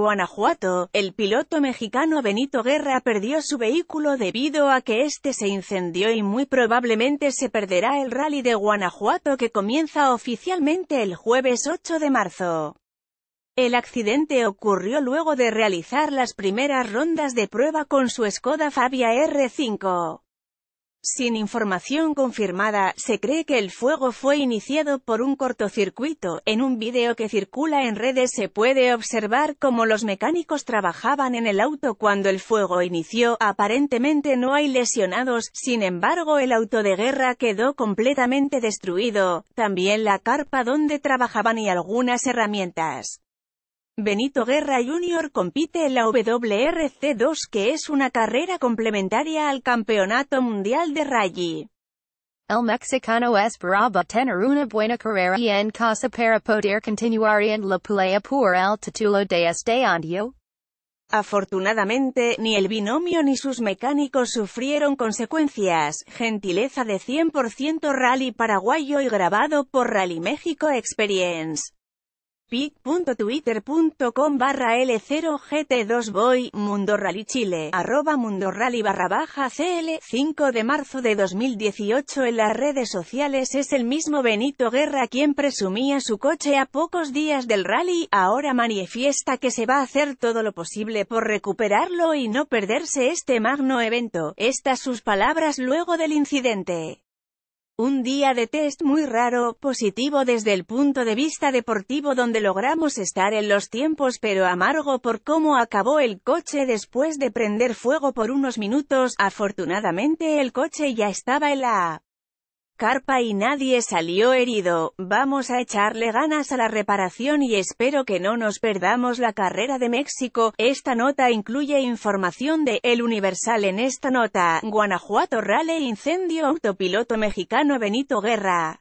Guanajuato, el piloto mexicano Benito Guerra perdió su vehículo debido a que este se incendió y muy probablemente se perderá el rally de Guanajuato que comienza oficialmente el jueves 8 de marzo. El accidente ocurrió luego de realizar las primeras rondas de prueba con su Skoda Fabia R5. Sin información confirmada, se cree que el fuego fue iniciado por un cortocircuito. En un vídeo que circula en redes se puede observar cómo los mecánicos trabajaban en el auto cuando el fuego inició. Aparentemente no hay lesionados, sin embargo el auto de guerra quedó completamente destruido, también la carpa donde trabajaban y algunas herramientas. Benito Guerra Jr. compite en la WRC2 que es una carrera complementaria al Campeonato Mundial de Rally. El mexicano es esperaba tener una buena carrera y en casa para poder continuar en la pelea por el título de este año. Afortunadamente, ni el binomio ni sus mecánicos sufrieron consecuencias. Gentileza de 100% Rally Paraguayo y grabado por Rally México Experience pic.twitter.com barra L0GT2Boy, Mundo Rally Chile, arroba Mundo barra baja CL, 5 de marzo de 2018 en las redes sociales es el mismo Benito Guerra quien presumía su coche a pocos días del rally, ahora manifiesta que se va a hacer todo lo posible por recuperarlo y no perderse este magno evento, estas sus palabras luego del incidente. Un día de test muy raro, positivo desde el punto de vista deportivo donde logramos estar en los tiempos pero amargo por cómo acabó el coche después de prender fuego por unos minutos, afortunadamente el coche ya estaba en la carpa y nadie salió herido, vamos a echarle ganas a la reparación y espero que no nos perdamos la carrera de México. Esta nota incluye información de El Universal en esta nota, Guanajuato Rale Incendio Autopiloto Mexicano Benito Guerra.